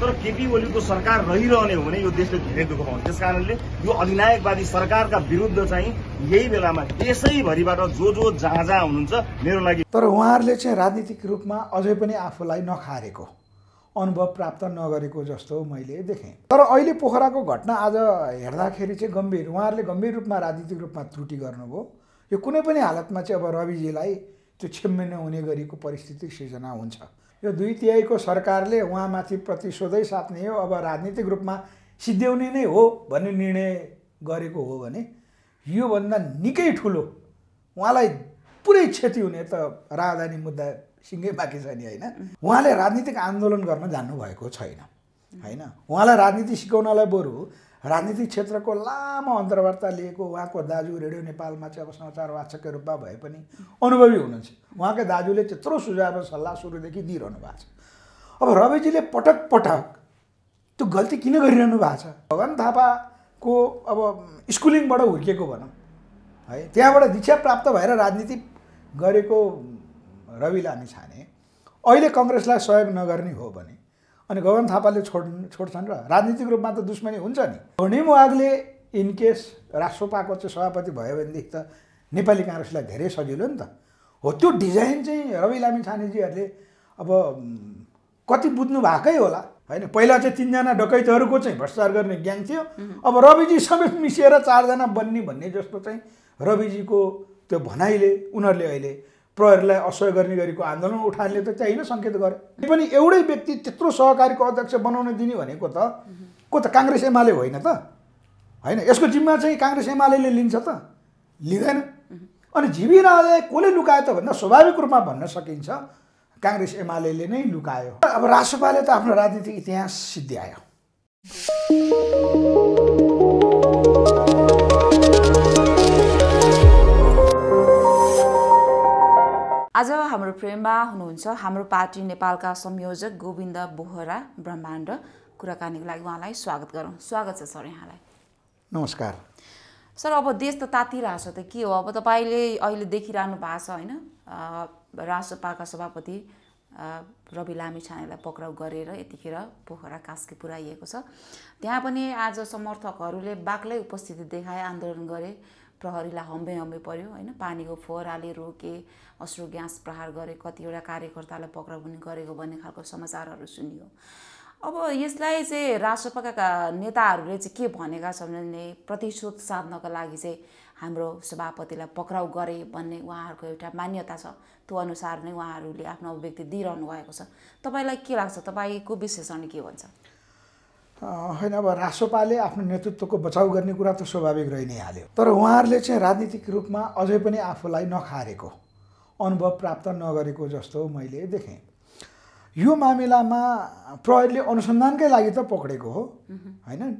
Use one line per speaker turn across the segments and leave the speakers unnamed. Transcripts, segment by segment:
तर केपी ओलीको सरकार रहिरहने हो भने यो देशले धेरै दुःख पाउँछ त्यस कारणले यो अधिनायकवादी सरकारका विरुद्ध चाहिँ यही बेलामा देशैभरिबाट जो जो जहाँ जहाँ हुनुहुन्छ मेरो लागि तर उहाँहरूले चाहिँ राजनीतिक रूपमा अझै पनि आफूलाई नखारेको अनुभव प्राप्त नगरेको जस्तो मैले देखेँ तर अहिले पोखराको घटना आज हेर्दाखेरि चाहिँ गम्भीर उहाँहरूले गम्भीर रूपमा राजनीतिक रूपमा त्रुटि गर्नुभयो यो कुनै पनि हालतमा चाहिँ अब रविजीलाई त्यो क्षम्य हुने गरेको परिस्थिति सृजना हुन्छ यो दुई तिहाईको सरकारले उहाँमाथि प्रतिशोधै सात्ने हो अब राजनीतिक रूपमा सिद्ध्याउने नै हो भन्ने निर्णय गरेको हो भने योभन्दा निकै ठुलो उहाँलाई पुरै क्षति हुने त राजधानी मुद्दा सिँगै बाँकी छ नि होइन उहाँले राजनीतिक आन्दोलन गर्न जानुभएको छैन होइन उहाँलाई राजनीति सिकाउनलाई बरु राजनीतिक क्षेत्रको लामो अन्तर्वार्ता लिएको उहाँको दाजु रेडियो नेपालमा चाहिँ अब समाचार वाचकको रूपमा भए पनि अनुभवी हुनुहुन्छ उहाँकै दाजुले त्यत्रो सुझाव र सल्लाह सुरुदेखि दिइरहनु भएको छ अब रविजीले पटक पटक त्यो गल्ती किन गरिरहनु भएको छ भगवान् थापाको अब स्कुलिङबाट हुर्किएको भनौँ है त्यहाँबाट दीक्षा प्राप्त भएर राजनीति गरेको रवि हामी छाने अहिले कङ्ग्रेसलाई सहयोग नगर्ने हो भने अनि गगन थापाले छोड छोड्छन् र राजनीतिक रूपमा त दुश्मनी हुन्छ नि धोनी मुआगले इनकेस राष्ट्रपाको चाहिँ सभापति भयो भनेदेखि त नेपाली काङ्ग्रेसलाई धेरै सजिलो नि त हो त्यो डिजाइन चाहिँ रवि लामी छानेजीहरूले अब कति बुझ्नु भएकै होला होइन पहिला चाहिँ तिनजना डकैतहरूको चाहिँ भ्रष्टाचार गर्ने ज्ञान थियो अब रविजी समेत मिसिएर चारजना बन्ने भन्ने जस्तो चाहिँ रविजीको त्यो भनाइले उनीहरूले अहिले प्रहरीलाई असहयोग गर्ने गरेको आन्दोलन उठानले त चाहिँ सङ्केत गरे पनि एउटै व्यक्ति त्यत्रो सहकारीको अध्यक्ष बनाउन दिने भनेको त को त काङ्ग्रेस एमाले होइन त होइन यसको जिम्मा चाहिँ काङ्ग्रेस एमाले लिन्छ त लिँदैन अनि झिबी राजाले कसले लुकायो त भन्दा स्वाभाविक रूपमा भन्न सकिन्छ काङ्ग्रेस एमाले नै लुकायो अब राजसभाले त आफ्नो राजनीतिक इतिहास सिद्ध्यायो
आज हाम्रो फ्रेममा हुनुहुन्छ हाम्रो पार्टी नेपालका संयोजक गोविन्द बोहरा ब्रह्माण्ड कुराकानीको लागि उहाँलाई स्वागत गरौँ स्वागत छ सर यहाँलाई नमस्कार सर अब देश त तातिरहेछ त के हो अब तपाईँले अहिले देखिरहनु भएको छ होइन राजसपाका सभापति रवि लामी छानेलाई पक्राउ गरेर यतिखेर पोखरा कास्की पुऱ्याइएको छ त्यहाँ पनि आज समर्थकहरूले बाक्लै उपस्थिति देखाए आन्दोलन गरे प्रहरीलाई हम्बे हम्बे पर्यो होइन पानीको फोहराले रोके अश्रु ग्यास प्रहार गरे कतिवटा कार्यकर्तालाई पक्राउ पनि गरेको भन्ने खालको समाचारहरू सुनियो अब यसलाई चाहिँ राष्ट्रपका नेताहरूले चाहिँ के भनेका छन् भने प्रतिशोध साध्नको लागि चाहिँ हाम्रो सभापतिलाई पक्राउ गरे भन्ने उहाँहरूको एउटा मान्यता छ त्यो अनुसार नै उहाँहरूले आफ्नो अभिव्यक्ति दिइरहनु भएको छ तपाईँलाई के लाग्छ तपाईँको विश्लेषण के
भन्छ होइन अब रासोपाले आफ्नो नेतृत्वको बचाउ गर्ने कुरा त स्वाभाविक रहि नै हाल्यो तर उहाँहरूले चाहिँ राजनीतिक रूपमा अझै पनि आफूलाई नखारेको अनुभव प्राप्त नगरेको जस्तो मैले देखेँ यो मामिलामा प्रहरीले अनुसन्धानकै लागि त पक्रेको हो होइन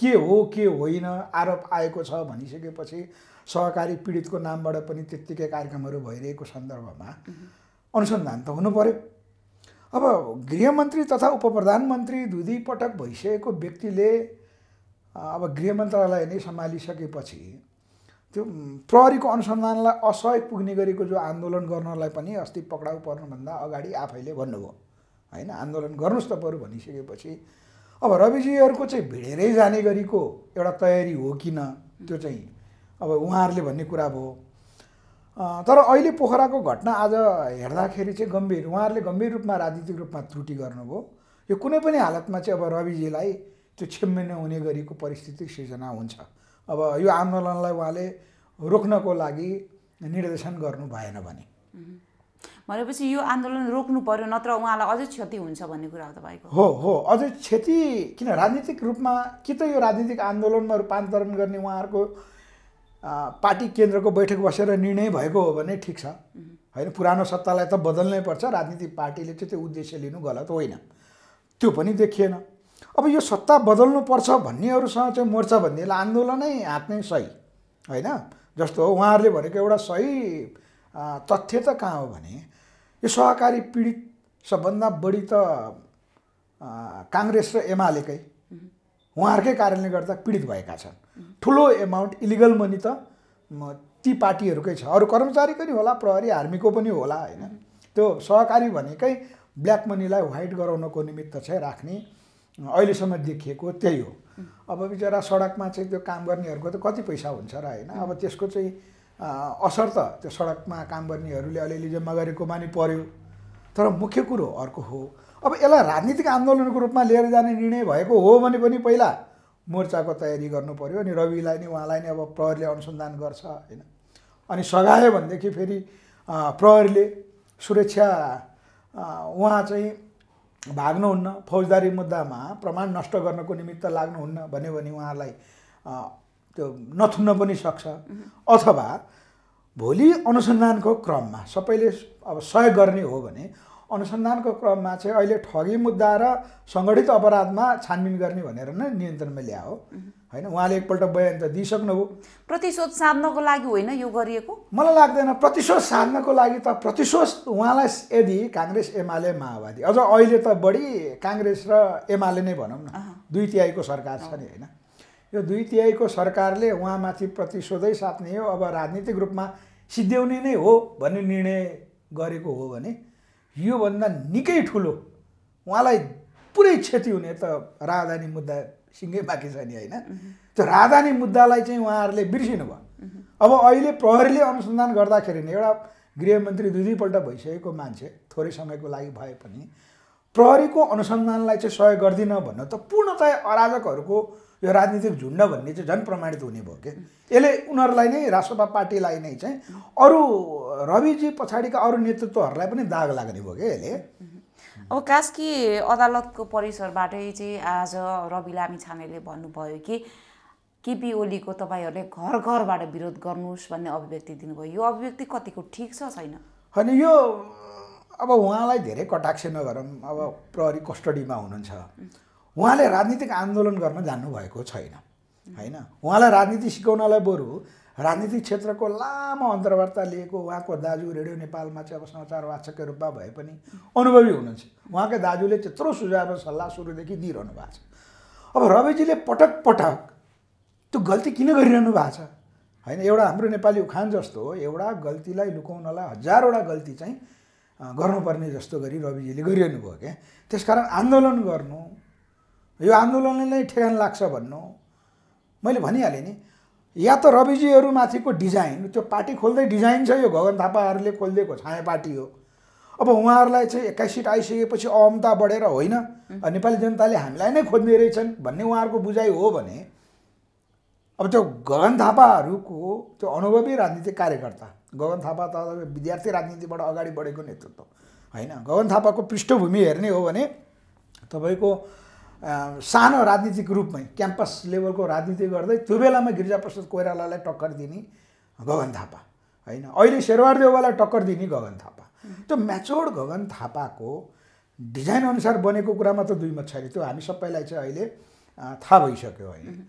के हो के होइन आरोप आएको छ भनिसकेपछि सहकारी पीडितको नामबाट पनि त्यत्तिकै कार्यक्रमहरू भइरहेको सन्दर्भमा अनुसन्धान त हुनु पऱ्यो अब गृहमन्त्री तथा उपप्रधानमन्त्री दुई दुई पटक भइसकेको व्यक्तिले अब गृह मन्त्रालय नै सम्हालिसकेपछि त्यो प्रहरीको अनुसन्धानलाई असहयोग पुग्ने गरेको जो आन्दोलन गर्नलाई पनि अस्ति पक्राउ पर्नुभन्दा अगाडि आफैले भन्नुभयो होइन आन्दोलन गर्नुहोस् त बरु भनिसकेपछि अब रविजीहरूको चाहिँ भिडेरै जाने गरेको एउटा तयारी हो किन त्यो चाहिँ अब उहाँहरूले भन्ने कुरा भयो तर अहिले पोखराको घटना आज हेर्दाखेरि चाहिँ गम्भीर उहाँहरूले गम्भीर रूपमा राजनीतिक रूपमा त्रुटि गर्नुभयो यो कुनै पनि हालतमा चाहिँ अब रविजीलाई त्यो क्षम्य नहुने गरेको परिस्थिति सृजना हुन्छ अब यो आन्दोलनलाई उहाँले रोक्नको लागि निर्देशन गर्नु भएन भने
भनेपछि यो आन्दोलन रोक्नु पर्यो नत्र उहाँलाई अझै क्षति हुन्छ भन्ने कुरा तपाईँको
हो हो अझै क्षति किन राजनीतिक रूपमा कि त यो राजनीतिक आन्दोलनमा रूपान्तरण गर्ने उहाँहरूको पार्टी केन्द्रको बैठक बसेर निर्णय भएको हो भने ठिक छ होइन पुरानो सत्तालाई त बदल्नै पर्छ राजनीतिक पार्टीले चाहिँ त्यो उद्देश्य लिनु गलत होइन त्यो पनि देखिएन अब यो सत्ता बदल्नुपर्छ भन्नेहरूसँग चाहिँ मोर्चा भन्नेलाई आन्दोलनै हात नै सही होइन जस्तो हो उहाँहरूले भनेको एउटा सही तथ्य त कहाँ हो भने यो सहकारी पीडित सबभन्दा बढी त काङ्ग्रेस र एमालेकै उहाँहरूकै कारणले गर्दा पीडित भएका छन् ठुलो एमाउन्ट इलिगल मनी त ती पार्टीहरूकै छ अरू कर्मचारी पनि होला प्रहरी आर्मीको पनि होला होइन त्यो सहकारी भनेकै ब्ल्याक मनीलाई व्हाइट गराउनको निमित्त चाहिँ राख्ने अहिलेसम्म देखिएको त्यही हो अब बिचरा सडकमा चाहिँ त्यो काम गर्नेहरूको त कति पैसा हुन्छ र होइन अब त्यसको चाहिँ असर त त्यो सडकमा काम गर्नेहरूले अलिअलि जम्मा गरेको नि पर्यो तर मुख्य कुरो अर्को हो अब यसलाई राजनीतिक आन्दोलनको रूपमा लिएर जाने निर्णय भएको हो भने पनि पहिला मोर्चाको तयारी गर्नु पऱ्यो अनि रविलाई नै उहाँलाई नै अब प्रहरीले अनुसन्धान गर्छ होइन अनि सघायो भनेदेखि फेरि प्रहरीले सुरक्षा उहाँ चाहिँ भाग्नुहुन्न फौजदारी मुद्दामा प्रमाण नष्ट गर्नको निमित्त लाग्नुहुन्न भन्यो भने उहाँलाई त्यो नथुन्न पनि सक्छ अथवा भोलि अनुसन्धानको क्रममा सबैले अब सहयोग गर्ने हो भने अनुसन्धानको क्रममा चाहिँ अहिले ठगी मुद्दा र सङ्गठित अपराधमा छानबिन गर्ने भनेर नै नियन्त्रणमा ल्यायो होइन उहाँले एकपल्ट बयान त दिइसक्नुभयो प्रतिशोध साध्नको लागि होइन यो गरिएको मलाई लाग्दैन प्रतिशोध साध्नको लागि त प्रतिशोध उहाँलाई यदि काङ्ग्रेस एमाले माओवादी अझ अहिले त बढी काङ्ग्रेस र एमाले नै भनौँ न दुई तिहाईको सरकार छ नि होइन यो दुई तिहाईको सरकारले उहाँमाथि प्रतिशोधै साध्ने हो अब राजनीतिक रूपमा सिद्ध्याउने नै हो भन्ने निर्णय गरेको हो भने योभन्दा निकै ठुलो उहाँलाई पुरै क्षति हुने त राजधानी मुद्दा सिङ्गै नि होइन त्यो राजधानी मुद्दालाई चाहिँ उहाँहरूले बिर्सिनु भयो अब अहिले प्रहरीले अनुसन्धान गर्दाखेरि नै एउटा गृहमन्त्री दुई दुईपल्ट भइसकेको मान्छे थोरै समयको लागि भए पनि प्रहरीको अनुसन्धानलाई चाहिँ सहयोग गर्दिन भन्न त पूर्णतया अराजकहरूको यो राजनीतिक झुन्ड भन्ने चाहिँ झन् प्रमाणित हुने भयो कि यसले उनीहरूलाई नै राष्ट्रपा पार्टीलाई नै चाहिँ अरू रविजी पछाडिका अरू नेतृत्वहरूलाई पनि दाग लाग्ने भयो कि यसले
अब कास्की अदालतको परिसरबाटै चाहिँ आज रवि लामी छानेले भन्नुभयो कि केपी ओलीको तपाईँहरूले घर घरबाट विरोध गर्नुहोस् भन्ने अभिव्यक्ति दिनुभयो यो अभिव्यक्ति कतिको ठिक छ छैन
होइन यो अब उहाँलाई धेरै कटाक्ष नगरौँ अब प्रहरी कस्टडीमा हुनुहुन्छ उहाँले राजनीतिक आन्दोलन गर्न जानुभएको छैन होइन उहाँलाई राजनीति सिकाउनलाई बरु राजनीतिक क्षेत्रको लामो अन्तर्वार्ता लिएको उहाँको दाजु रेडियो नेपालमा चाहिँ अब समाचार वाचकको रूपमा भए पनि अनुभवी हुनुहुन्छ उहाँकै दाजुले त्यत्रो सुझाव र सल्लाह सुरुदेखि दिइरहनु भएको छ अब रविजीले पटक पटक त्यो गल्ती किन गरिरहनु भएको छ होइन एउटा हाम्रो नेपाली उखान जस्तो हो एउटा गल्तीलाई लुकाउनलाई हजारवटा गल्ती चाहिँ गर्नुपर्ने जस्तो गरी रविजीले गरिरहनु भयो क्या त्यसकारण आन्दोलन गर्नु यो आन्दोलनले नै ठेगान लाग्छ भन्नु मैले भनिहालेँ नि या त रविजीहरूमाथिको डिजाइन त्यो पार्टी खोल्दै डिजाइन छ यो गगन थापाहरूले खोलिदिएको छाया पार्टी हो अब उहाँहरूलाई चाहिँ एक्काइस सिट आइसकेपछि अहमता बढेर होइन नेपाली जनताले हामीलाई नै खोज्ने रहेछन् भन्ने उहाँहरूको बुझाइ हो भने अब त्यो गगन थापाहरूको त्यो अनुभवी राजनीतिक कार्यकर्ता गगन थापा त विद्यार्थी राजनीतिबाट अगाडि बढेको नेतृत्व होइन गगन थापाको पृष्ठभूमि हेर्ने हो भने तपाईँको सानो राजनीतिक रूपमै क्याम्पस लेभलको राजनीति गर्दै त्यो बेलामा गिरिजाप्रसाद कोइरालालाई टक्कर दिने गगन थापा होइन अहिले शेरवार शेरबहादेवालाई टक्कर दिने गगन थापा त्यो म्याचोर्ड गगन थापाको डिजाइन अनुसार बनेको कुरामा त दुई छैन त्यो हामी सबैलाई चाहिँ अहिले थाहा भइसक्यो होइन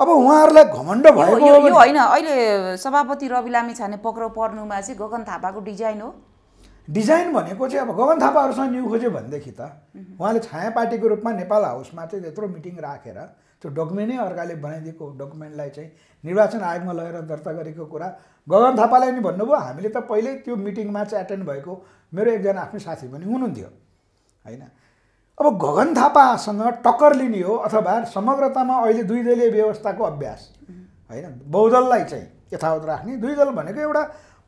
अब उहाँहरूलाई घमण्ड भयो होइन अहिले
सभापति रवि लामी छाने पक्राउ पर्नुमा चाहिँ गगन थापाको डिजाइन हो
डिजाइन भनेको चाहिँ अब गगन थापाहरूसँग न्यु खोज्यो भनेदेखि त उहाँले छाया पार्टीको रूपमा नेपाल हाउसमा चाहिँ त्यत्रो मिटिङ राखेर त्यो डकुमेन्ट नै अर्काले बनाइदिएको डकुमेन्टलाई चाहिँ निर्वाचन आयोगमा लगेर दर्ता गरेको कुरा गगन थापालाई नि भन्नुभयो हामीले त पहिल्यै त्यो मिटिङमा चाहिँ एटेन्ड भएको मेरो एकजना आफ्नो साथी पनि हुनुहुन्थ्यो होइन अब गगन थापासँग टक्कर लिने हो अथवा समग्रतामा अहिले दुई दलीय व्यवस्थाको अभ्यास होइन बहुदललाई चाहिँ यथावत राख्ने दुई दल भनेको एउटा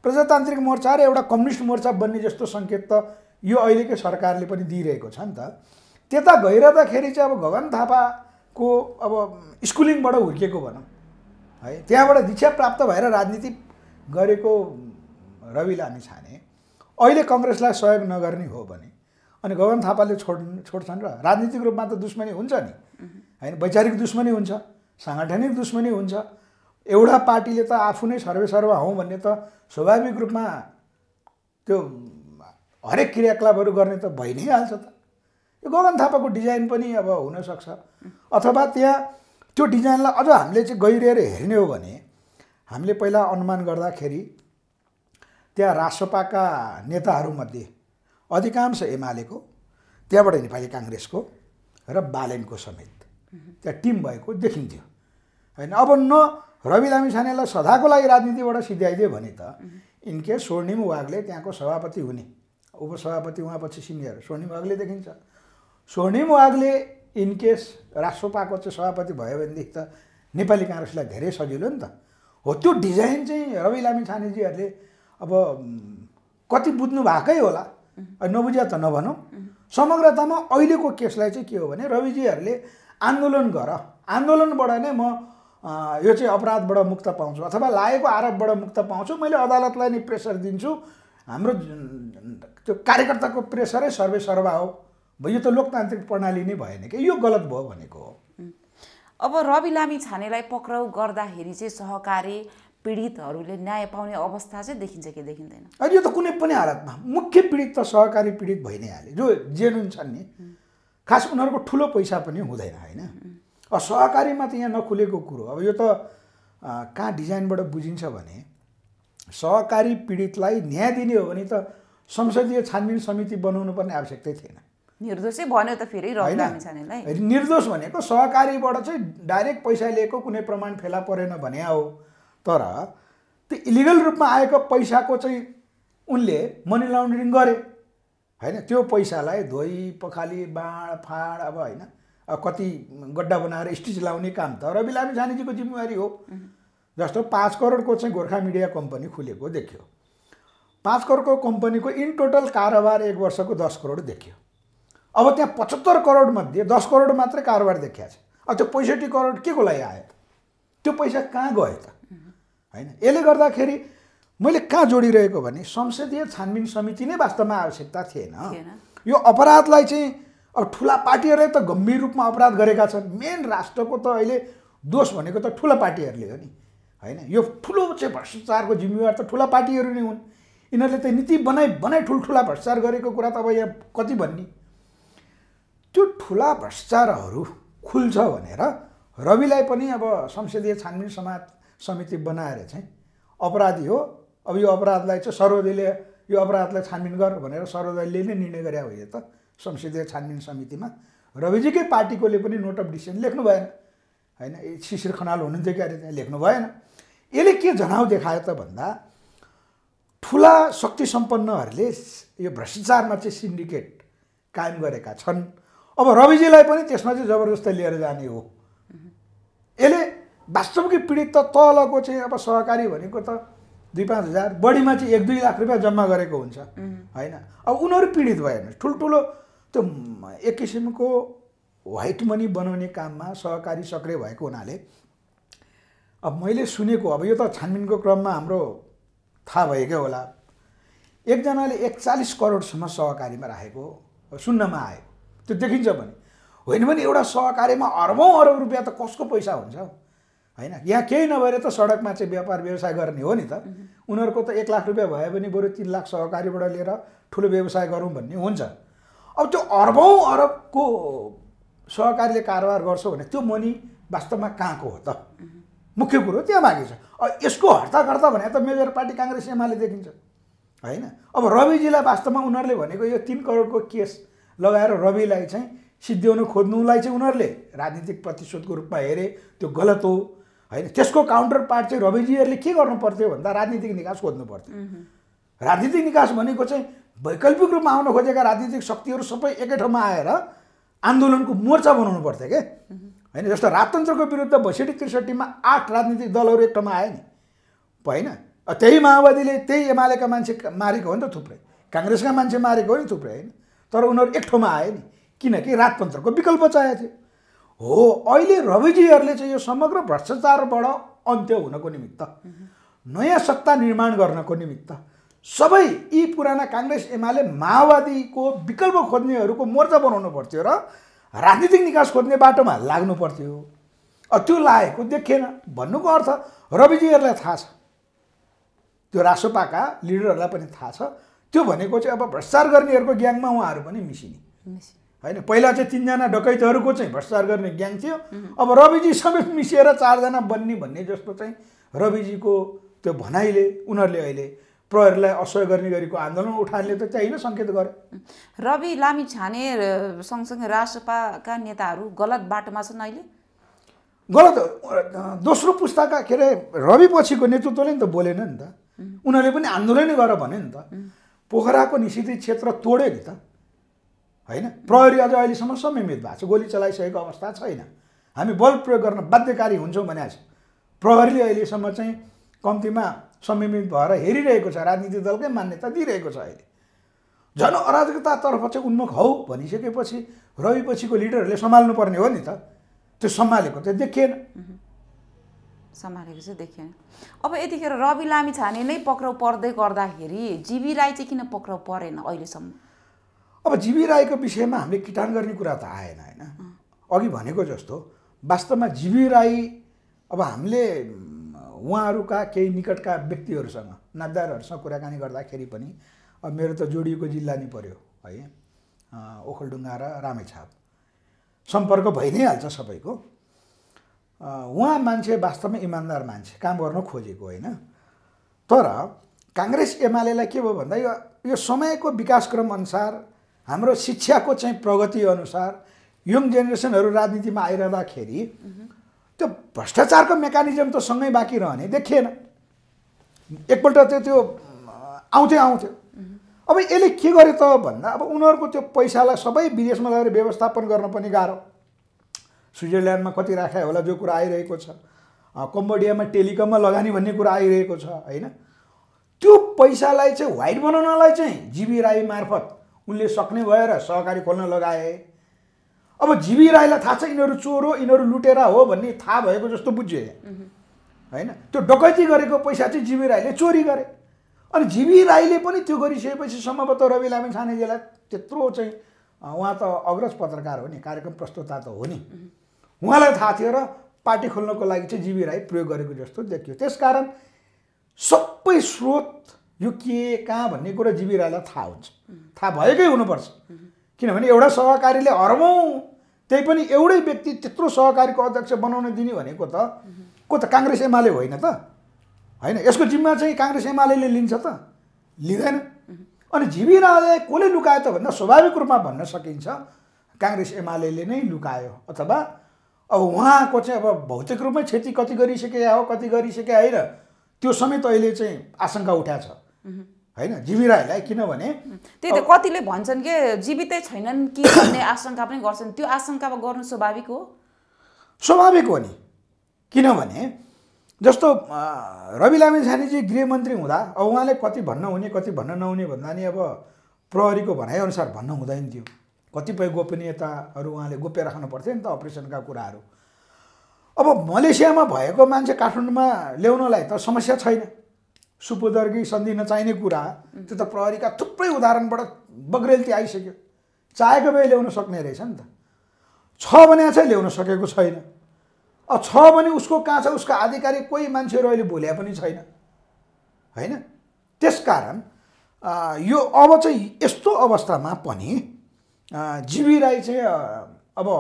प्रजातान्त्रिक मोर्चा र एउटा कम्युनिस्ट मोर्चा बन्ने जस्तो सङ्केत त यो अहिलेकै सरकारले पनि दिइरहेको छ नि त त्यता गइरहँदाखेरि चाहिँ अब गगन थापाको अब स्कुलिङबाट हुर्किएको भनौँ है त्यहाँबाट दीक्षा प्राप्त भएर राजनीति गरेको रवि लामी छाने अहिले कङ्ग्रेसलाई सहयोग नगर्ने हो भने अनि गगन थापाले छोड् छोड्छन् र राजनीतिक रूपमा त दुश्मनी हुन्छ नि होइन वैचारिक दुश्मनी हुन्छ साङ्गठनिक दुश्मनी हुन्छ एउटा पार्टीले त आफू नै सर्वेसर्वा हौँ भन्ने त स्वाभाविक रूपमा त्यो हरेक क्रियाकलापहरू गर्ने त भइ नै हाल्छ त यो गगन थापाको डिजाइन पनि अब हुनसक्छ अथवा त्यहाँ त्यो डिजाइनलाई अझ हामीले चाहिँ गहिरिएर हेर्ने हो भने हामीले पहिला अनुमान गर्दाखेरि त्यहाँ रासपाका नेताहरूमध्ये अधिकांश एमालेको त्यहाँबाट नेपाली काङ्ग्रेसको र बालेनको समेत त्यहाँ टिम भएको देखिन्थ्यो होइन अब न रवि दामी छानेलाई सदाको लागि राजनीतिबाट सिध्याइदियो भने त इनकेस स्वर्णिम वागले त्यहाँको सभापति हुने उपसभापति उहाँपछि सिनियर स्वर्णिम वागले देखिन्छ स्वर्णिम वागले इनकेस राष्ट्रपाको चाहिँ सभापति भयो भनेदेखि त नेपाली काङ्ग्रेसलाई धेरै सजिलो नि त हो त्यो डिजाइन चाहिँ रवि लामी छानेजीहरूले अब कति बुझ्नु भएकै होला नबुझ्या त नभनौँ समग्रतामा अहिलेको केसलाई चाहिँ के हो भने रविजीहरूले आन्दोलन गर आन्दोलनबाट नै म यो चाहिँ अपराधबाट मुक्त पाउँछु अथवा लागेको आरोपबाट मुक्त पाउँछु मैले अदालतलाई नै प्रेसर दिन्छु हाम्रो त्यो कार्यकर्ताको प्रेसरै सर्वे सर्वा हो यो त लोकतान्त्रिक प्रणाली नै भएन कि यो गलत भयो भनेको हो
अब रवि लामी छानेलाई पक्राउ गर्दाखेरि चाहिँ सहकारी पीडितहरूले न्याय पाउने अवस्था चाहिँ देखिन्छ कि देखिँदैन
अहिले यो त कुनै पनि हालतमा मुख्य पीडित त सहकारी पीडित भइ नै हाल्यो जो जेनुन छन् नि खास उनीहरूको ठुलो पैसा पनि हुँदैन होइन अब सहकारीमा त यहाँ नखुलेको कुरो अब यो त कहाँ डिजाइनबाट बुझिन्छ भने सहकारी पीडितलाई न्याय दिने हो भने त संसदीय छानबिन समिति बनाउनु पर्ने आवश्यकतै थिएन
निर्दोषै भन्यो त फेरि
निर्दोष भनेको सहकारीबाट चाहिँ डाइरेक्ट पैसा लिएको कुनै प्रमाण फेला परेन भने हो तर त्यो इलिगल रूपमा आएको पैसाको चाहिँ उनले मनी लन्ड्रिङ गरे होइन त्यो पैसालाई धोइ पखाली बाँड फाँड अब होइन कति गड्डा बनाएर स्टिच लाउने काम त रवि लामी छानेजीको जिम्मेवारी हो जस्तो पाँच करोडको चाहिँ गोर्खा मिडिया कम्पनी खुलेको देख्यो पाँच करोडको कम्पनीको इन टोटल कारोबार एक वर्षको दस करोड देखियो अब त्यहाँ पचहत्तर करोडमध्ये दस करोड मात्रै कारोबार देखिया छ अब त्यो पैँसठी करोड के को लागि आयो त्यो पैसा कहाँ गयो त होइन यसले गर्दाखेरि मैले कहाँ जोडिरहेको भने संसदीय छानबिन समिति नै वास्तवमा आवश्यकता थिएन यो अपराधलाई चाहिँ अब ठुला पार्टीहरूले त गम्भीर रूपमा अपराध गरेका छन् मेन राष्ट्रको त अहिले दोष भनेको त ठुला पार्टीहरूले हो नि होइन यो ठुलो चाहिँ भ्रष्टाचारको जिम्मेवार त ठुला पार्टीहरू नै हुन् यिनीहरूले त नीति बनाइ बनाइ ठुल्ठुला भ्रष्टाचार गरेको कुरा त अब यहाँ कति भन्ने त्यो ठुला भ्रष्टाचारहरू खुल्छ भनेर रविलाई पनि अब संसदीय छानबिन समाज समिति बनाएर चाहिँ अपराधी हो अब यो अपराधलाई चाहिँ सर्वोदयले यो अपराधलाई छानबिन गर भनेर सर्वोदयले नै निर्णय गरे हो यो त संसदीय छानबिन समितिमा रविजीकै पार्टीकोले पनि नोट अफ डिसिजन लेख्नु भएन होइन शिशिर खनाल हुनुहुन्थ्यो कि अरे त्यहाँ लेख्नु भएन यसले के झनाउ देखायो त भन्दा ठुला शक्ति सम्पन्नहरूले यो भ्रष्टाचारमा चाहिँ सिन्डिकेट कायम गरेका छन् अब रविजीलाई पनि त्यसमा चाहिँ जबरजस्ती लिएर जाने हो यसले वास्तविक पीडित त तलको चाहिँ अब सहकारी भनेको त दुई पाँच हजार बढीमा चाहिँ एक दुई लाख रुपियाँ जम्मा गरेको हुन्छ होइन अब उनीहरू पीडित भयो हेर्नुहोस् ठुल्ठुलो त्यो एक किसिमको व्हाइट मनी बनाउने काममा सहकारी सक्रिय भएको हुनाले अब मैले सुनेको अब यो त छानबिनको क्रममा हाम्रो थाहा भएकै होला एकजनाले एकचालिस करोडसम्म सहकारीमा राखेको सुन्नमा आयो त्यो देखिन्छ भने होइन भने एउटा सहकारीमा अर्बौँ अरब रुपियाँ त कसको पैसा हुन्छ होइन यहाँ केही नभएर त सडकमा चाहिँ व्यापार व्यवसाय गर्ने हो नि त उनीहरूको त एक लाख रुपियाँ भए पनि बरु तिन लाख सहकारीबाट लिएर ठुलो व्यवसाय गरौँ भन्ने हुन्छ अब त्यो अर्बौँ अरबको सहकारीले कारोबार गर्छ भने त्यो मनी वास्तवमा कहाँको हो त मुख्य कुरो त्यहाँ बाँकी छ अब यसको हर्ता गर्दा भने त मेजर पार्टी काङ्ग्रेस एमाले देखिन्छ होइन अब रविजीलाई वास्तवमा उनीहरूले भनेको यो तिन करोडको केस लगाएर रविलाई चाहिँ सिद्ध्याउनु खोज्नुलाई चाहिँ उनीहरूले राजनीतिक प्रतिशोधको रूपमा हेरे त्यो गलत हो होइन त्यसको काउन्टर पार्ट चाहिँ रविजीहरूले के गर्नु पर्थ्यो भन्दा राजनीतिक निकास खोज्नु पर्थ्यो राजनीतिक निकास भनेको चाहिँ वैकल्पिक रूपमा आउन खोजेका राजनीतिक शक्तिहरू सबै एकै ठाउँमा आएर आन्दोलनको मोर्चा बनाउनु पर्थ्यो क्या होइन जस्तो राजतन्त्रको विरुद्ध बैसठी त्रिसठीमा आठ राजनीतिक दलहरू एक ठाउँमा आए नि होइन त्यही माओवादीले त्यही एमालेका मान्छे मारेको हो नि त थुप्रै काङ्ग्रेसका मान्छे मारेको हो नि थुप्रै होइन तर उनीहरू एक ठाउँमा आए नि किनकि राजतन्त्रको विकल्प चाहिएको थियो हो अहिले रविजीहरूले चाहिँ यो समग्र भ्रष्टाचारबाट अन्त्य हुनको निमित्त नयाँ सत्ता निर्माण गर्नको निमित्त सबै यी पुराना काङ्ग्रेस एमाले माओवादीको विकल्प खोज्नेहरूको मोर्चा बनाउनु पर्थ्यो र राजनीतिक निकास खोज्ने बाटोमा लाग्नु पर्थ्यो त्यो लागेको देखिएन भन्नुको अर्थ रविजीहरूलाई थाहा छ त्यो रासोपाका लिडरहरूलाई पनि थाहा छ त्यो भनेको चाहिँ अब भ्रष्टाचार गर्नेहरूको ग्याङमा उहाँहरू पनि मिसिने होइन पहिला चाहिँ तिनजना डकैतहरूको चाहिँ भ्रष्टाचार गर्ने ग्याङ थियो अब रविजी समेत मिसिएर चारजना बन्ने भन्ने जस्तो चाहिँ रविजीको त्यो भनाइले उनीहरूले अहिले प्रहरीलाई असहयोग गर्ने गरेको आन्दोलन उठानले त चाहिँ सङ्केत गरे
रवि लामी छाने सँगसँगै राजसपाका नेताहरू गलत बाटोमा छन् अहिले
गलत दोस्रो पुस्ताका के अरे रवि पछिको नेतृत्वले नि त बोलेन नि त उनीहरूले पनि आन्दोलनै गर भने नि त पोखराको निषेधित क्षेत्र तोड्यो नि त होइन प्रहरी अझ अहिलेसम्म समयमित भएको छ गोली चलाइसकेको अवस्था छैन हामी बल प्रयोग गर्न बाध्यकारी हुन्छौँ भने प्रहरीले अहिलेसम्म चाहिँ कम्तीमा संयमित भएर हेरिरहेको छ राजनीतिक दलकै मान्यता दिइरहेको छ अहिले झन् अराजकतातर्फ चाहिँ उन्मुख हौ भनिसकेपछि रविपछिको लिडरहरूले पर्ने हो नि त त्यो सम्हालेको चाहिँ देखिएन
सम्हालेको चाहिँ देखिएन अब यतिखेर रवि लामी छाने नै पक्राउ पर्दै गर्दाखेरि जीवी राई चाहिँ किन पक्राउ
परेन अहिलेसम्म अब जीवी राईको विषयमा हामीले किटान गर्ने कुरा त आएन होइन अघि भनेको जस्तो वास्तवमा जीवी राई अब हामीले उहाँहरूका केही निकटका व्यक्तिहरूसँग नापदारहरूसँग कुराकानी गर्दाखेरि पनि अब मेरो त जोडिएको जिल्ला नै पऱ्यो है ओखलडुङ्गा र रामेछाप सम्पर्क भइ नै हाल्छ सबैको उहाँ मान्छे वास्तवमा इमान्दार मान्छे काम गर्न खोजेको होइन तर काङ्ग्रेस एमालेलाई के भयो भन्दा यो यो समयको विकासक्रम अनुसार हाम्रो शिक्षाको चाहिँ प्रगति अनुसार यङ जेनेरेसनहरू राजनीतिमा आइरहँदाखेरि त्यो भ्रष्टाचारको मेकानिजम त सँगै बाँकी रहने देखिएन एकपल्ट त्यो त्यो आउँथ्यो आउँथ्यो अब यसले के गर्यो त भन्दा अब उनीहरूको त्यो पैसालाई सबै विदेशमा लगेर व्यवस्थापन गर्न पनि गाह्रो स्विजरल्यान्डमा कति राख्यो होला जो कुरा आइरहेको छ कम्बोडियामा टेलिकममा लगानी भन्ने कुरा आइरहेको छ होइन त्यो पैसालाई चाहिँ वाइट बनाउनलाई चाहिँ जिबी राई मार्फत उनले सक्ने भएर सहकारी खोल्न लगाए अब जीवी राईलाई थाहा छ यिनीहरू चोर हो यिनीहरू लुटेरा हो भन्ने थाहा भएको जस्तो बुझ्यो होइन त्यो डकैती गरेको पैसा चाहिँ जीवी राईले चोरी गरे अनि जीवी राईले पनि त्यो गरिसकेपछि सम्भवतः रवि लामी छानेजीलाई त्यत्रो चाहिँ उहाँ त अग्रज पत्रकार हो नि कार्यक्रम प्रस्तुता त हो नि उहाँलाई थाहा थियो र पार्टी खोल्नको लागि चाहिँ जीवी राई प्रयोग गरेको जस्तो देखियो त्यसकारण सबै स्रोत यो के कहाँ भन्ने कुरा जीवी राईलाई थाहा हुन्छ थाहा भएकै हुनुपर्छ किनभने एउटा सहकारीले हरौँ त्यही पनि एउटै व्यक्ति त्यत्रो सहकारीको अध्यक्ष बनाउन दिने भनेको त को त काङ्ग्रेस एमाले होइन त होइन यसको जिम्मा चाहिँ काङ्ग्रेस एमाले लिन्छ त लिँदैन अनि झिबी राजाले कसले लुकायो त भन्दा स्वाभाविक रूपमा भन्न सकिन्छ काङ्ग्रेस एमाले नै लुकायो अथवा अब उहाँको चाहिँ अब भौतिक रूपमै क्षति कति गरिसके हो कति गरिसके होइन त्यो समेत अहिले चाहिँ आशङ्का उठाएको छ होइन जीविराईलाई किनभने
त्यही त कतिले भन्छन् कि जीवितै छैनन् कि भन्ने आशंका पनि गर्छन् त्यो आशंका गर्नु स्वाभाविक हो
स्वाभाविक हो नि किनभने जस्तो रवि लामी छानेजी गृहमन्त्री हुँदा अब उहाँले कति भन्न हुने कति भन्न नहुने भन्दा नि अब प्रहरीको भनाइअनुसार भन्न हुँदैन थियो कतिपय गोपनीयताहरू उहाँले गोप्य राख्नु पर्थ्यो नि त अपरेसनका कुराहरू अब मलेसियामा भएको मान्छे काठमाडौँमा ल्याउनलाई त समस्या छैन सुपुदर्गी सन्धि नचाहिने कुरा त्यो त प्रहरीका थुप्रै उदाहरणबाट बग्रेलती आइसक्यो चाहेको भए ल्याउन सक्ने रहेछ नि त छ भने चाहिँ ल्याउन सकेको छैन अब छ भने उसको कहाँ छ उसको आधिकारिक कोही मान्छेहरू अहिले भुल्या पनि छैन होइन त्यस कारण यो अब चाहिँ यस्तो अवस्थामा पनि जीवी राई चाहिँ अब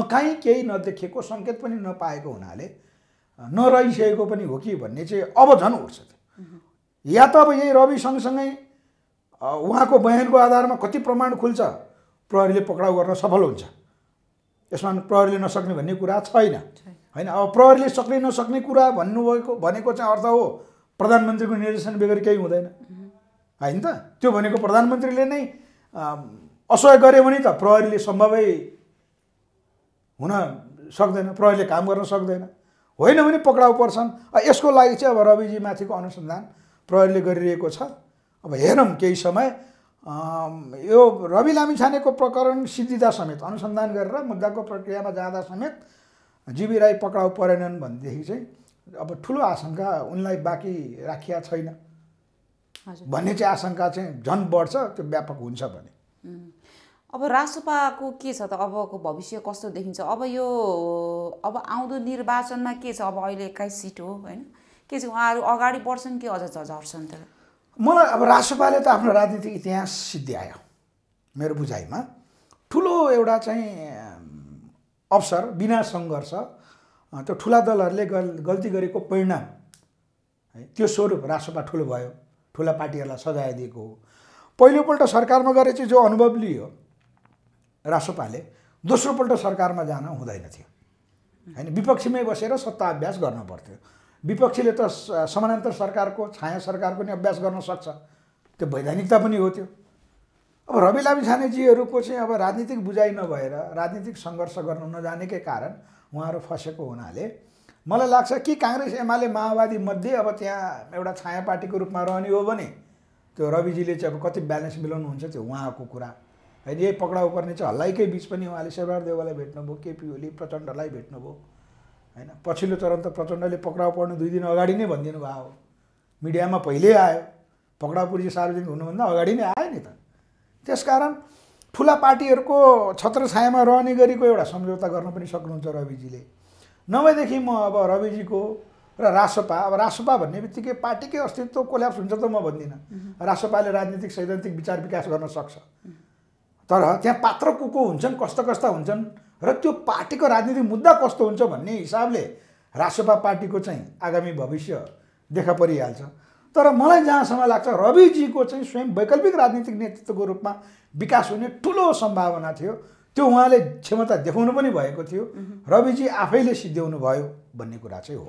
नकाहीँ केही नदेखेको सङ्केत पनि नपाएको हुनाले नरहिसकेको पनि हो कि भन्ने चाहिँ अब झन् उठ्छ या त अब यही रवि सँगसँगै उहाँको बयानको आधारमा कति प्रमाण खुल्छ प्रहरीले पक्राउ गर्न सफल हुन्छ यसमा प्रहरीले नसक्ने भन्ने कुरा छैन होइन अब प्रहरीले सक्ने नसक्ने कुरा भन्नुभएको भनेको चाहिँ अर्थ हो प्रधानमन्त्रीको निर्देशन बेगर केही हुँदैन होइन त त्यो भनेको प्रधानमन्त्रीले नै असहयोग गर्यो भने त प्रहरीले सम्भवै हुन सक्दैन प्रहरीले काम गर्न सक्दैन होइन भने पक्राउ पर्छन् यसको लागि चाहिँ अब रविजी माथिको अनुसन्धान प्रहरीले गरिरहेको छ अब हेरौँ केही समय यो रवि लामिछानेको प्रकरण सिद्धिदा समेत अनुसन्धान गरेर मुद्दाको प्रक्रियामा जाँदा समेत जीवी राई पक्राउ परेनन् भनेदेखि चाहिँ अब ठुलो आशंका उनलाई बाँकी राखिया छैन भन्ने चाहिँ आशंका चाहिँ झन् बढ्छ त्यो व्यापक हुन्छ भने
अब रासोपाको के छ त अबको भविष्य कस्तो देखिन्छ अब यो अब आउँदो निर्वाचनमा के छ अब अहिले एक्काइस सिट हो होइन के छ उहाँहरू अगाडि बढ्छन् कि अझ झर्छन् त
मलाई अब रासोपाले त आफ्नो राजनीतिक इतिहास सिद्ध्यायो मेरो बुझाइमा ठुलो एउटा चाहिँ अवसर बिना सङ्घर्ष त्यो ठुला दलहरूले गल गल्ती गरेको परिणाम है त्यो स्वरूप रासोपा ठुलो भयो ठुला पार्टीहरूलाई सजाय दिएको हो पहिलोपल्ट सरकारमा गरे चाहिँ जो अनुभव लियो रासोपाले दोस्रोपल्ट सरकारमा जान हुँदैन थियो होइन विपक्षीमै बसेर सत्ता अभ्यास गर्न पर्थ्यो विपक्षीले त समानान्तर सरकारको छाया सरकारको नि अभ्यास गर्न सक्छ त्यो वैधानिकता पनि हो त्यो अब रवि लामिछानेजीहरूको चाहिँ अब राजनीतिक बुझाइ नभएर राजनीतिक सङ्घर्ष गर्न नजानेकै कारण उहाँहरू फसेको हुनाले मलाई लाग्छ कि काङ्ग्रेस एमाले माओवादीमध्ये अब त्यहाँ एउटा छाया पार्टीको रूपमा रहने हो भने त्यो रविजीले चाहिँ अब कति ब्यालेन्स मिलाउनुहुन्छ त्यो उहाँको कुरा होइन यही पक्राउ पर्ने चाहिँ हल्लाइकै बिच पनि उहाँले शेरबहादुर देवालाई भेट्नुभयो केपी ओली प्रचण्डलाई भेट्नुभयो होइन पछिल्लो चरण त प्रचण्डले पक्राउ पर्नु दुई दिन अगाडि नै भनिदिनु हो मिडियामा पहिल्यै आयो पक्राउ पुर्जी सार्वजनिक हुनुभन्दा अगाडि नै आयो नि त त्यसकारण ठुला पार्टीहरूको छत्रछायामा रहने गरिको एउटा सम्झौता गर्न पनि सक्नुहुन्छ रविजीले नभएदेखि म अब रविजीको र रासपा अब रासपा भन्ने बित्तिकै पार्टीकै अस्तित्व कोल्याप्स हुन्छ त म भन्दिनँ रासपाले राजनीतिक सैद्धान्तिक विचार विकास गर्न सक्छ तर त्यहाँ पात्र को को हुन्छन् कस्ता कस्ता हुन्छन् र त्यो पार्टीको राजनीतिक मुद्दा कस्तो हुन्छ भन्ने हिसाबले रासोपा पार्टीको चाहिँ आगामी भविष्य देखा परिहाल्छ तर मलाई जहाँसम्म लाग्छ रविजीको चाहिँ स्वयं वैकल्पिक राजनीतिक नेतृत्वको रूपमा विकास हुने ठुलो सम्भावना थियो त्यो उहाँले क्षमता देखाउनु पनि भएको थियो रविजी आफैले सिद्ध्याउनु भयो भन्ने कुरा चाहिँ हो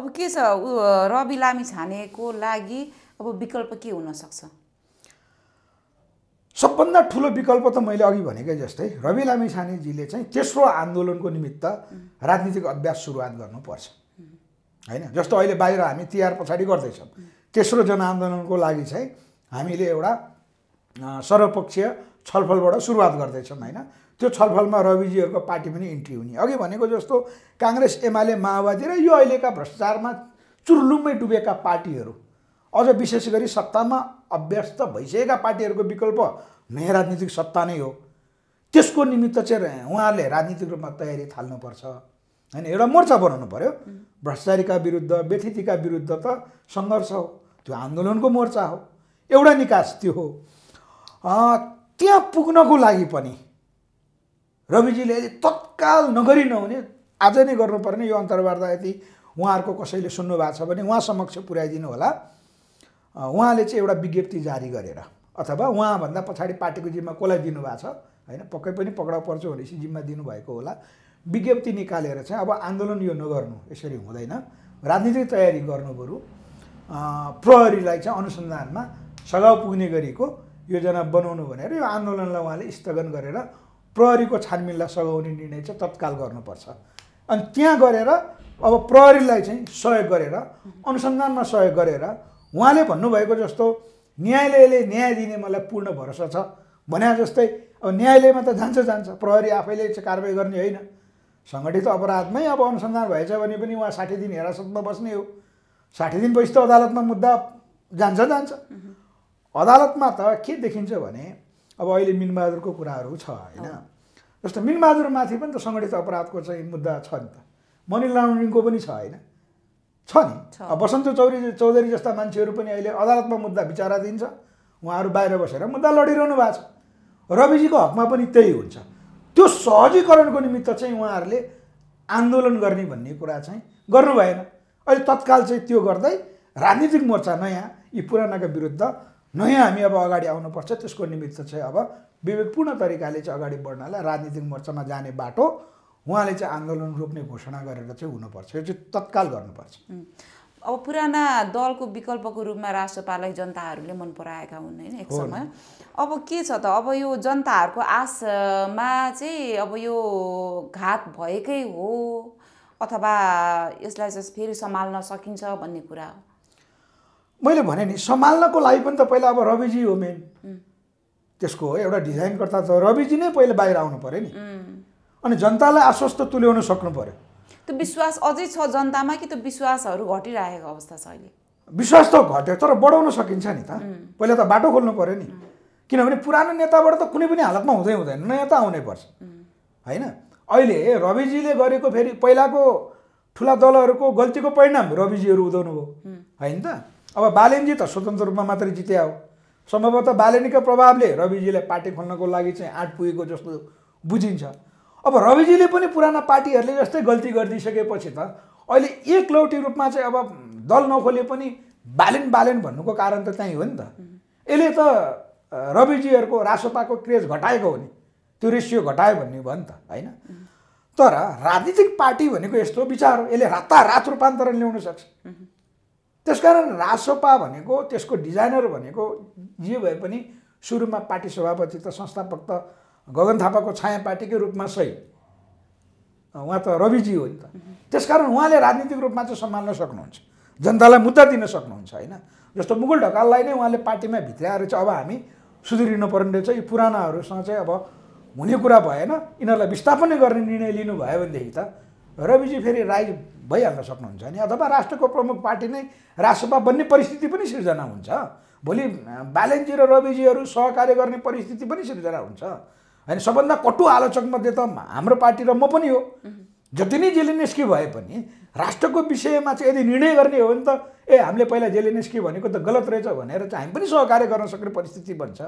अब के
छ रवि लामी छानेको लागि अब विकल्प के हुनसक्छ
सबभन्दा ठुलो विकल्प त मैले अघि भनेकै जस्तै रवि लामिछानेजीले चाहिँ तेस्रो आन्दोलनको निमित्त राजनीतिक अभ्यास सुरुवात गर्नुपर्छ होइन जस्तो अहिले बाहिर हामी तिहार पछाडि गर्दैछौँ तेस्रो जनआन्दोलनको लागि चाहिँ हामीले एउटा सर्वपक्षीय छलफलबाट सुरुवात गर्दैछौँ होइन त्यो छलफलमा रविजीहरूको पार्टी पनि इन्ट्री हुने अघि भनेको जस्तो काङ्ग्रेस एमाले माओवादी र यो अहिलेका भ्रष्टाचारमा चुरलुम्मै डुबेका पार्टीहरू अझ विशेष गरी सत्तामा अभ्यस्त भइसकेका पार्टीहरूको विकल्प नयाँ राजनीतिक सत्ता नै हो त्यसको निमित्त चाहिँ उहाँहरूले राजनीतिक रूपमा तयारी थाल्नुपर्छ होइन एउटा मोर्चा बनाउनु पऱ्यो भ्रष्टाचारीका विरुद्ध व्यथितिका विरुद्ध त सङ्घर्ष हो त्यो आन्दोलनको मोर्चा हो एउटा निकास त्यो हो त्यहाँ पुग्नको लागि पनि रविजीले तत्काल नगरी नहुने आज नै गर्नुपर्ने यो अन्तर्वार्ता यदि उहाँहरूको कसैले सुन्नु भएको छ भने उहाँ समक्ष पुर्याइदिनु होला उहाँले चाहिँ एउटा विज्ञप्ति जारी गरेर अथवा उहाँभन्दा पछाडि पार्टीको जिम्मा कसलाई दिनुभएको छ होइन पक्कै पनि पक्राउ पर्छ भनेपछि जिम्मा दिनुभएको होला विज्ञप्ति निकालेर चाहिँ अब आन्दोलन यो नगर्नु यसरी हुँदैन राजनीतिक तयारी गर्नु बरु प्रहरीलाई चाहिँ अनुसन्धानमा सघाउ पुग्ने गरेको योजना बनाउनु भनेर यो आन्दोलनलाई उहाँले स्थगन गरेर प्रहरीको छानबिनलाई सघाउने निर्णय चाहिँ तत्काल गर्नुपर्छ अनि त्यहाँ गरेर अब प्रहरीलाई चाहिँ सहयोग गरेर अनुसन्धानमा सहयोग गरेर उहाँले भन्नुभएको जस्तो न्यायालयले न्याय दिने मलाई पूर्ण भरोसा छ भने जस्तै अब न्यायालयमा त जान्छ जान्छ प्रहरी आफैले कारवाही गर्ने होइन सङ्गठित अपराधमै अब अनुसन्धान भएछ भने पनि उहाँ साठी दिन हिरासतमा बस्ने हो साठी दिनपछि त अदालतमा मुद्दा जान्छ जान्छ अदालतमा त के देखिन्छ भने अब अहिले मिनबहादुरको कुराहरू छ होइन जस्तो मिनबहादुरमाथि पनि त सङ्गठित अपराधको चाहिँ मुद्दा छ नि त मनी लन्ड्रिङको पनि छ होइन छ नि वसन्त चौधरी चौधरी जस्ता मान्छेहरू पनि अहिले अदालतमा मुद्दा विचारा दिन्छ उहाँहरू बाहिर बसेर मुद्दा लडिरहनु भएको छ रविजीको हकमा पनि त्यही हुन्छ त्यो सहजीकरणको निमित्त चाहिँ उहाँहरूले आन्दोलन गर्ने भन्ने कुरा चाहिँ गर्नु भएन अहिले तत्काल चाहिँ त्यो गर्दै राजनीतिक मोर्चा नयाँ यी पुरानाका विरुद्ध नयाँ हामी अब अगाडि आउनुपर्छ त्यसको निमित्त चाहिँ अब विवेकपूर्ण तरिकाले चाहिँ अगाडि बढ्नलाई राजनीतिक मोर्चामा जाने बाटो उहाँले चाहिँ आन्दोलन रोक्ने घोषणा गरेर चाहिँ हुनुपर्छ यो चाहिँ तत्काल गर्नुपर्छ
अब पुराना दलको विकल्पको रूपमा राष्ट्रपालाई जनताहरूले मन पराएका हुन् होइन एक समय अब के छ त अब यो जनताहरूको आशमा चाहिँ अब यो घात भएकै हो अथवा यसलाई चाहिँ फेरि सम्हाल्न सकिन्छ भन्ने कुरा हो
मैले भने नि सम्हाल्नको लागि पनि त पहिला अब रविजी हो मेन त्यसको एउटा डिजाइनकर्ता त रविजी नै पहिला बाहिर आउनु पऱ्यो नि अनि जनतालाई आश्वस्त तुल्याउन सक्नु पर्यो
त्यो विश्वास अझै छ जनतामा कि त्यो विश्वासहरू घटिरहेको अवस्था छ अहिले
विश्वास त घट्यो तर बढाउन सकिन्छ नि त पहिला त बाटो खोल्नु पऱ्यो नि किनभने पुरानो नेताबाट त कुनै पनि हालतमा हुँदै हुँदैन नयाँ त आउनै पर्छ होइन अहिले रविजीले गरेको फेरि पहिलाको ठुला दलहरूको गल्तीको परिणाम रविजीहरू उदाउनु भयो होइन त अब बालेनजी त स्वतन्त्र रूपमा मात्रै जित्या हो सम्भवतः बालेनीको प्रभावले रविजीलाई पार्टी खोल्नको लागि चाहिँ आँट पुगेको जस्तो बुझिन्छ अब रविजीले पनि पुराना पार्टीहरूले जस्तै गल्ती गरिदिइसकेपछि त अहिले एकलौटी रूपमा चाहिँ अब दल नखोले पनि बालेन बालेन भन्नुको कारण त त्यहीँ हो नि त यसले त रविजीहरूको रासोपाको क्रेज घटाएको हो नि त्यो रेसियो घटायो भन्ने भयो नि त होइन तर राजनीतिक पार्टी भनेको यस्तो विचार हो यसले रातारात रूपान्तरण ल्याउन सक्छ त्यसकारण रासोपा भनेको त्यसको डिजाइनर भनेको जे भए पनि सुरुमा पार्टी सभापति त संस्थापक त गगन थापाको छाया पार्टीकै रूपमा सही उहाँ त रविजी हो नि त त्यसकारण उहाँले राजनीतिक रूपमा चाहिँ सम्हाल्न सक्नुहुन्छ जनतालाई मुद्दा दिन सक्नुहुन्छ होइन जस्तो मुगल ढकाललाई नै उहाँले पार्टीमा भित्राएर चाहिँ अब हामी सुध्रिनु पर्ने रहेछ यी पुरानाहरूसँग चाहिँ अब हुने कुरा भएन यिनीहरूलाई विस्थापन गर्ने निर्णय लिनुभयो भनेदेखि त रविजी फेरि राई भइहाल्न सक्नुहुन्छ नि अथवा राष्ट्रको प्रमुख पार्टी नै राजसभा बन्ने परिस्थिति पनि सिर्जना हुन्छ भोलि बालेनजी र रविजीहरू सहकार्य गर्ने परिस्थिति पनि सिर्जना हुन्छ होइन सबभन्दा कटु मध्ये त हाम्रो पार्टी र म पनि हो जति नै जेलिनेस्की भए पनि राष्ट्रको विषयमा चाहिँ यदि निर्णय गर्ने हो भने त ए हामीले पहिला जेलिनेस्की भनेको त गलत रहेछ भनेर चाहिँ हामी पनि सहकार्य गर्न सक्ने परिस्थिति बन्छ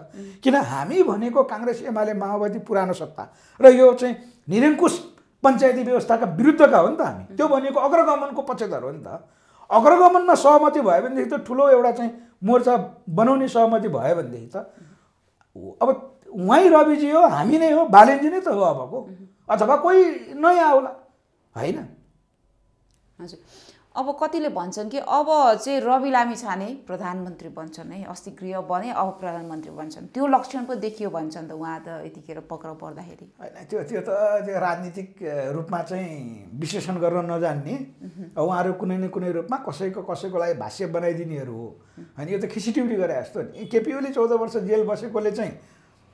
किन हामी भनेको काङ्ग्रेस एमाले माओवादी पुरानो सत्ता र यो चाहिँ निरङ्कुश पञ्चायती व्यवस्थाका विरुद्धका हो नि त हामी त्यो भनेको अग्रगमनको पक्षधर हो नि त अग्रगमनमा सहमति भयो भनेदेखि त ठुलो एउटा चाहिँ मोर्चा बनाउने सहमति भयो भनेदेखि त अब उहाँ रविजी हो हामी नै हो बालेन्जी नै त हो अबको अथवा कोही नयाँ आउला होइन हजुर
अब कतिले भन्छन् कि अब चाहिँ रवि लामी छाने प्रधानमन्त्री बन्छन् है अस्ति गृह बने अब प्रधानमन्त्री बन्छन् त्यो लक्षण पो देखियो भन्छन् त उहाँ त यतिखेर पक्राउ पर्दाखेरि होइन
त्यो त्यो त त्यो राजनीतिक रूपमा चाहिँ विश्लेषण गर्न नजान्ने उहाँहरू कुनै न कुनै रूपमा कसैको कसैको लागि भाष्य बनाइदिनेहरू हो होइन यो त खिसिटिउटी गरे जस्तो नि केपिओली चौध वर्ष जेल बसेकोले चाहिँ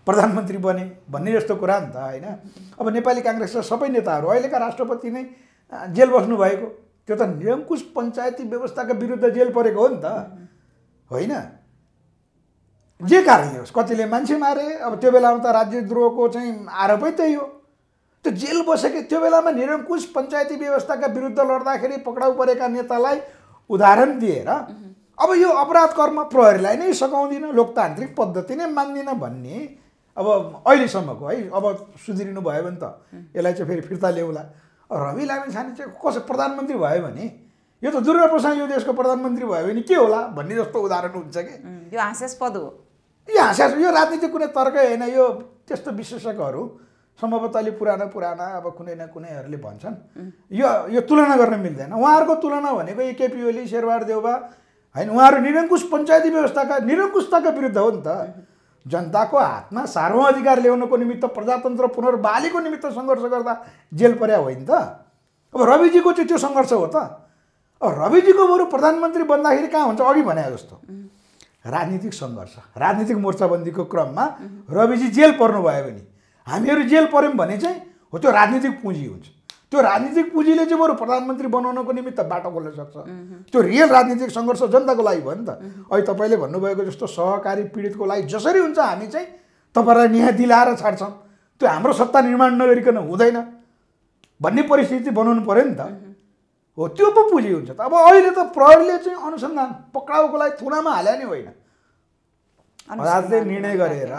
प्रधानमन्त्री बने भन्ने जस्तो कुरा नि त होइन अब नेपाली काङ्ग्रेसका सबै नेताहरू अहिलेका राष्ट्रपति नै जेल बस्नुभएको त्यो त निरङ्कुश पञ्चायती व्यवस्थाका विरुद्ध जेल परेको हो नि त होइन जे कारणले होस् कतिले मान्छे मारे अब त्यो बेलामा त राज्यद्रोहको चाहिँ आरोपै त्यही हो त्यो जेल बसेको त्यो बेलामा निरङ्कुश पञ्चायती व्यवस्थाका विरुद्ध लड्दाखेरि पक्राउ परेका नेतालाई उदाहरण दिएर अब यो अपराध कर्म प्रहरीलाई नै सघाउँदिनँ लोकतान्त्रिक पद्धति नै मान्दिनँ भन्ने अब अहिलेसम्मको है अब सुध्रिनु भयो भने त यसलाई चाहिँ फेरि फिर्ता ल्याउला रवि लामी छाने चाहिँ कसै प्रधानमन्त्री भयो भने यो त दुर्गा प्रसाद यो देशको प्रधानमन्त्री भयो भने के होला भन्ने जस्तो उदाहरण हुन्छ कि यो हास्यास्पद हो यो हास्यास यो राजनीति कुनै तर्कै होइन यो त्यस्तो विश्लेषकहरू सम्भवतः अलि पुराना पुराना अब कुनै न कुनैहरूले भन्छन् यो यो तुलना गर्न मिल्दैन उहाँहरूको तुलना भनेको एकेपी ओली शेरबहादुर देउबा होइन उहाँहरू निरङ्कुश पञ्चायती व्यवस्थाका निरङ्कुशताका विरुद्ध हो नि त जनताको हातमा सार्व अधिकार ल्याउनको निमित्त प्रजातन्त्र पुनर्बालीको निमित्त सङ्घर्ष गर्दा जेल पर्या होइन त अब रविजीको चाहिँ त्यो सङ्घर्ष हो त अब रविजीको बरु प्रधानमन्त्री बन्दाखेरि कहाँ हुन्छ अघि भने जस्तो राजनीतिक सङ्घर्ष राजनीतिक मोर्चाबन्दीको क्रममा रविजी जेल पर्नु भयो भने हामीहरू जेल पऱ्यौँ भने चाहिँ हो त्यो राजनीतिक पुँजी हुन्छ त्यो राजनीतिक पुँजीले चाहिँ बरु प्रधानमन्त्री बनाउनको निमित्त बाटो खोल्न सक्छ त्यो रियल राजनीतिक सङ्घर्ष जनताको लागि भयो नि त अहिले तपाईँले भन्नुभएको जस्तो सहकारी पीडितको लागि जसरी हुन्छ हामी चाहिँ तपाईँलाई न्याय दिलाएर छाड्छौँ त्यो हाम्रो सत्ता निर्माण नगरिकन हुँदैन भन्ने परिस्थिति बनाउनु पऱ्यो नि त हो त्यो पो पुँजी हुन्छ त अब अहिले त प्रहरीले चाहिँ अनुसन्धान पक्राउको लागि थुनामा हाल्यो नि होइन राजले निर्णय गरेर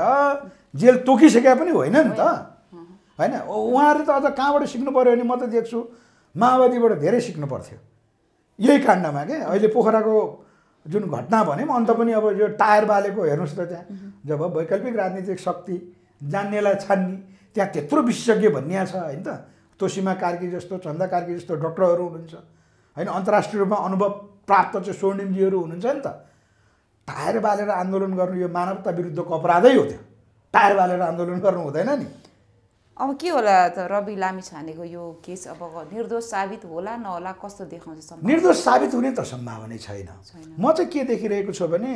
जेल तोकिसके पनि होइन नि त होइन उहाँहरूले त अझ कहाँबाट सिक्नु पऱ्यो भने म त देख्छु माओवादीबाट धेरै सिक्नु पर्थ्यो यही काण्डमा के अहिले पोखराको जुन घटना भने अन्त पनि अब यो टायर बालेको हेर्नुहोस् त त्यहाँ जब वैकल्पिक राजनीतिक शक्ति जान्नेलाई छान्ने त्यहाँ त्यत्रो विशेषज्ञ भनिया छ होइन त तोसीमा कार्की जस्तो चन्दा कार्की जस्तो डक्टरहरू हुनुहुन्छ होइन अन्तर्राष्ट्रिय रूपमा अनुभव प्राप्त चाहिँ स्वर्णिमजीहरू हुनुहुन्छ नि त टायर बालेर आन्दोलन गर्नु यो मानवता विरुद्धको अपराधै हो त्यो टायर बालेर आन्दोलन गर्नु हुँदैन नि
अब के होला त रवि लामी छानेको यो केस अब निर्दोष साबित होला नहोला कस्तो देखाउँछ
निर्दोष साबित हुने त सम्भावना छैन म चाहिँ के देखिरहेको छु भने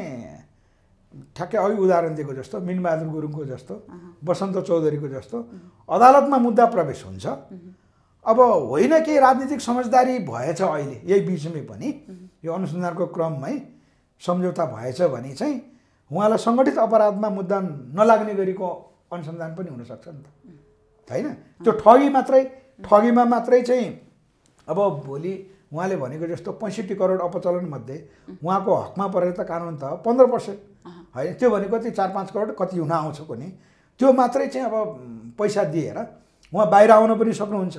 ठ्याक्कै अघि उदाहरण दिएको जस्तो मिनबहादुर गुरुङको जस्तो बसन्त चौधरीको जस्तो अदालतमा मुद्दा प्रवेश हुन्छ अब होइन केही राजनीतिक समझदारी भएछ अहिले यही बिचमै पनि यो अनुसन्धानको क्रममै सम्झौता भएछ भने चाहिँ उहाँलाई सङ्गठित अपराधमा मुद्दा नलाग्ने गरीको अनुसन्धान पनि हुनसक्छ नि त होइन त्यो ठगी मात्रै ठगीमा मात्रै चाहिँ अब भोलि उहाँले भनेको जस्तो पैँसठी करोड अपचलनमध्ये उहाँको हकमा परेर त कानुन त पन्ध्र पर्सेन्ट होइन त्यो भनेको कति चार पाँच करोड कति हुन आउँछ कुनै त्यो मात्रै चाहिँ अब पैसा दिएर उहाँ बाहिर आउन पनि सक्नुहुन्छ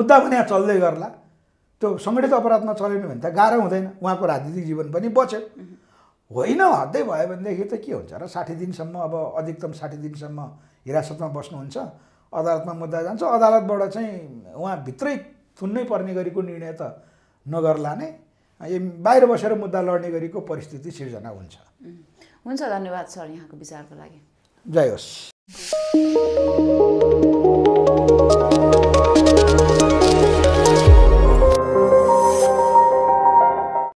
मुद्दा भने चल्दै गर्ला त्यो सङ्गठित अपराधमा चलेन भने त गाह्रो हुँदैन उहाँको राजनीतिक जीवन पनि बच्यो
होइन हद्दै
भयो भनेदेखि त के हुन्छ र साठी दिनसम्म अब अधिकतम साठी दिनसम्म हिरासतमा बस्नुहुन्छ अदालतमा मुद्दा जान्छ अदालतबाट चाहिँ उहाँभित्रै थुन्नै पर्ने गरीको निर्णय त नगर्ला नै बाहिर बसेर मुद्दा लड्ने गरीको परिस्थिति सिर्जना हुन्छ
हुन्छ धन्यवाद सर यहाँको विचारको लागि
जय होस्